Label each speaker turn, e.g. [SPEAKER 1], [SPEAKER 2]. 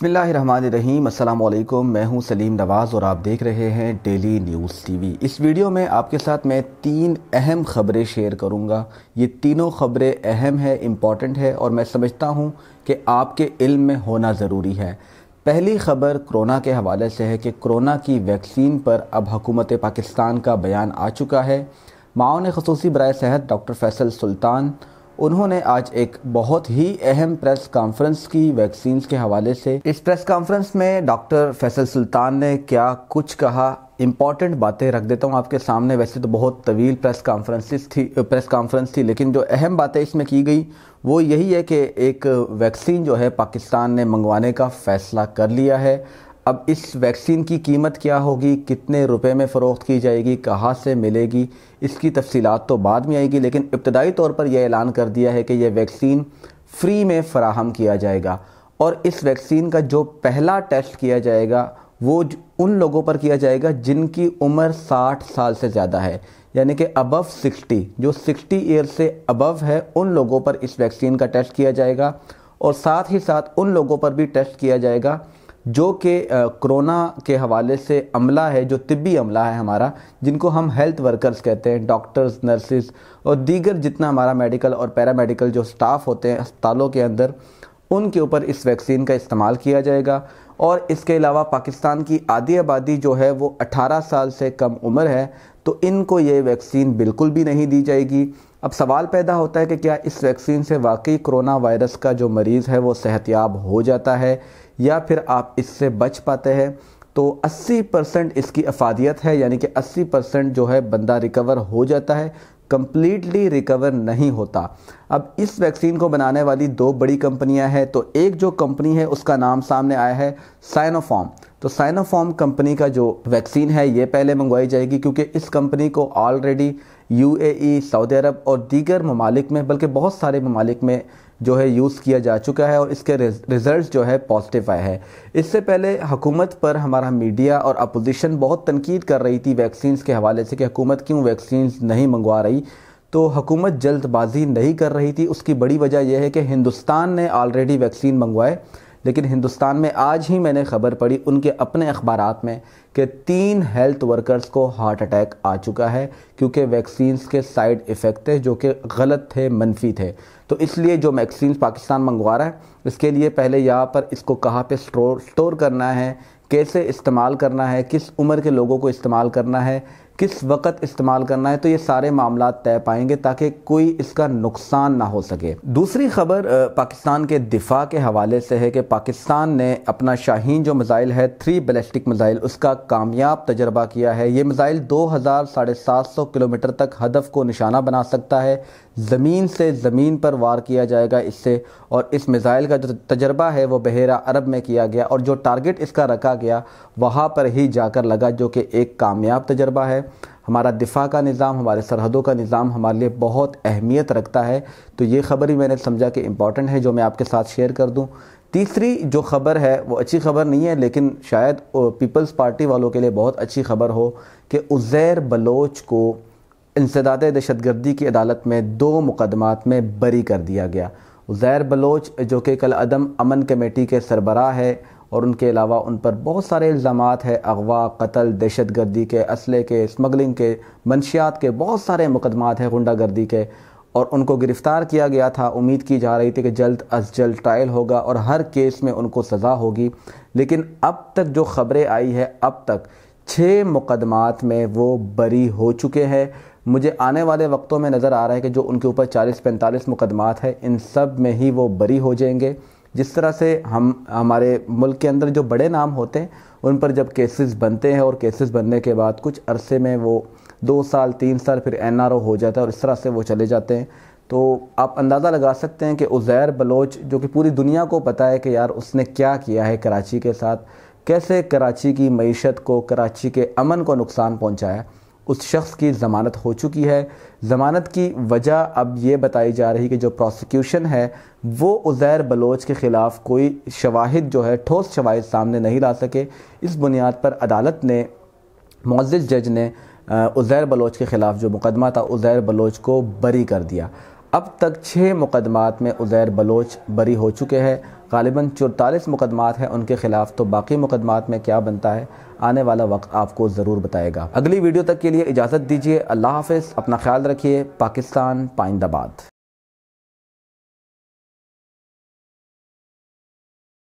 [SPEAKER 1] बसमीम अल्लाम मैं हूं सलीम नवाज़ और आप देख रहे हैं डेली न्यूज़ टीवी इस वीडियो में आपके साथ मैं तीन अहम ख़बरें शेयर करूंगा ये तीनों ख़बरें अहम है इम्पॉर्टेंट है और मैं समझता हूं कि आपके इल्म में होना ज़रूरी है पहली खबर कोरोना के हवाले से है कि कोरोना की वैक्सीन पर अब हुकूमत पाकिस्तान का बयान आ चुका है माओ ने खसूसी बर सेहत डॉक्टर फैसल सुल्तान उन्होंने आज एक बहुत ही अहम प्रेस कॉन्फ्रेंस की वैक्सीन के हवाले से इस प्रेस कॉन्फ्रेंस में डॉक्टर फैसल सुल्तान ने क्या कुछ कहा इंपॉर्टेंट बातें रख देता हूँ आपके सामने वैसे तो बहुत तवील प्रेस कॉन्फ्रेंसिस थी प्रेस कॉन्फ्रेंस थी लेकिन जो अहम बातें इसमें की गई वो यही है कि एक वैक्सीन जो है पाकिस्तान ने मंगवाने का फ़ैसला कर लिया है अब इस वैक्सीन की कीमत क्या होगी कितने रुपए में फ़रोख्त की जाएगी कहाँ से मिलेगी इसकी तफसीत तो बाद में आएगी लेकिन इब्तदाई तौर पर यह ऐलान कर दिया है कि यह वैक्सीन फ्री में फ़राहम किया जाएगा और इस वैक्सीन का जो पहला टेस्ट किया जाएगा वो उन लोगों पर किया जाएगा जिनकी उम्र 60 साल से ज़्यादा है यानी कि अबव 60 जो 60 ईयर से अबव है उन लोगों पर इस वैक्सीन का टेस्ट किया जाएगा और साथ ही साथ उन लोगों पर भी टेस्ट किया जाएगा जो कि कोरोना के हवाले से अमला है जो तिबी अमला है हमारा जिनको हम हेल्थ वर्कर्स कहते हैं डॉक्टर्स नर्सिस और दीगर जितना हमारा मेडिकल और पैरामेडिकल जो स्टाफ होते हैं अस्पतालों के अंदर उनके ऊपर इस वैक्सीन का इस्तेमाल किया जाएगा और इसके अलावा पाकिस्तान की आधी आबादी जो है वो 18 साल से कम उम्र है तो इनको ये वैक्सीन बिल्कुल भी नहीं दी जाएगी अब सवाल पैदा होता है कि क्या इस वैक्सीन से वाकई कोरोना वायरस का जो मरीज़ है वो सेहतियाब हो जाता है या फिर आप इससे बच पाते हैं तो 80 परसेंट इसकी अफादियत है यानी कि 80 परसेंट जो है बंदा रिकवर हो जाता है कम्प्लीटली रिकवर नहीं होता अब इस वैक्सीन को बनाने वाली दो बड़ी कंपनियां हैं तो एक जो कंपनी है उसका नाम सामने आया है साइनोफॉर्म तो साइनोफॉर्म कंपनी का जो वैक्सीन है ये पहले मंगवाई जाएगी क्योंकि इस कंपनी को ऑलरेडी यूएई सऊदी अरब और दीगर ममालिक में बल्कि बहुत सारे ममालिक में जो है यूज़ किया जा चुका है और इसके रिज़ल्ट जो है पॉजिटिव आए हैं इससे पहले हुकूमत पर हमारा मीडिया और अपोजिशन बहुत तनकीद कर रही थी वैक्सीन के हवाले से कि हुकूमत क्यों वैक्सीन नहीं मंगवा रही तो हुकूमत जल्दबाजी नहीं कर रही थी उसकी बड़ी वजह यह है कि हिंदुस्तान ने ऑलरेडी वैक्सीन मंगवाए लेकिन हिंदुस्तान में आज ही मैंने खबर पड़ी उनके अपने अखबार में कि तीन हेल्थ वर्कर्स को हार्ट अटैक आ चुका है क्योंकि वैक्सीन के साइड इफ़ेक्ट थे जो कि गलत थे मनफी थे तो इसलिए जो वैक्सीन पाकिस्तान मंगवा रहा है इसके लिए पहले यहाँ पर इसको कहाँ पे स्टोर स्टोर करना है कैसे इस्तेमाल करना है किस उम्र के लोगों को इस्तेमाल करना है किस वक्त इस्तेमाल करना है तो ये सारे मामला तय पाएंगे ताकि कोई इसका नुकसान ना हो सके दूसरी खबर पाकिस्तान के दिफा के हवाले से है कि पाकिस्तान ने अपना शाहीन जो मिज़ाइल है थ्री बैलिस्टिक मिज़ाइल उसका कामयाब तजर्बा किया है ये मिज़ाइल दो हज़ार साढ़े सात सौ किलोमीटर तक हदफ को निशाना बना सकता है ज़मीन से ज़मीन पर वार किया जाएगा इससे और इस मिसाइल का जो तजर्बा है वो बहरा अरब में किया गया और जो टारगेट इसका रखा गया वहाँ पर ही जाकर लगा जो कि एक कामयाब तजर्बा है हमारा दिफा का निज़ाम हमारे सरहदों का निज़ाम हमारे लिए बहुत अहमियत रखता है तो ये ख़बर ही मैंने समझा कि इम्पॉर्टेंट है जो मैं आपके साथ शेयर कर दूँ तीसरी जो ख़बर है वो अच्छी खबर नहीं है लेकिन शायद पीपल्स पार्टी वालों के लिए बहुत अच्छी खबर हो कि उज़ैर बलोच को इंसदाद दहशतगर्दी की अदालत में दो मुकदमात में बरी कर दिया गया उज़ैर बलोच जो कि कल अदम अमन कमेटी के सरबरा है और उनके अलावा उन पर बहुत सारे इल्ज़ाम है अगवा कत्ल दहशत गर्दी के असले के स्मगलिंग के मनशियात के बहुत सारे मुकदमात हैं गुंडा गर्दी के और उनको गिरफ़्तार किया गया था उम्मीद की जा रही थी कि जल्द अज जल्द ट्रायल होगा और हर केस में उनको सज़ा होगी लेकिन अब तक जो ख़बरें आई है अब तक छः मुकदमात में वो बरी हो चुके हैं मुझे आने वाले वक्तों में नज़र आ रहा है कि जो उनके ऊपर चालीस पैंतालीस मुकदमात है इन सब में ही वो बरी हो जाएंगे जिस तरह से हम हमारे मुल्क के अंदर जो बड़े नाम होते हैं उन पर जब केसेस बनते हैं और केसेस बनने के बाद कुछ अरसे में वो दो साल तीन साल फिर एन हो जाता है और इस तरह से वो चले जाते हैं तो आप अंदाज़ा लगा सकते हैं कि उज़ैर बलोच जो कि पूरी दुनिया को पता है कि यार उसने क्या किया है कराची के साथ कैसे कराची की मीशत को कराची के अमन को नुकसान पहुँचाया उस शख्स की ज़मानत हो चुकी है ज़मानत की वजह अब ये बताई जा रही कि जो प्रोसिक्यूशन है वो उज़ैर बलोच के ख़िलाफ़ कोई शवाहद जो है ठोस शवाहद सामने नहीं ला सके इस बुनियाद पर अदालत ने मज़ जज ने उज़ैर बलोच के ख़िलाफ़ जो मुकदमा था उज़ैर बलोच को बरी कर दिया अब तक छः मुकदमात में उज़ैर बलोच बरी हो चुके हैं गालिबा चौतालीस मुकदमात हैं उनके खिलाफ तो बाकी मुकदमात में क्या बनता है आने वाला वक्त आपको ज़रूर बताएगा अगली वीडियो तक के लिए इजाज़त दीजिए अल्लाह हाफ अपना ख्याल रखिए पाकिस्तान पाइंदाबाद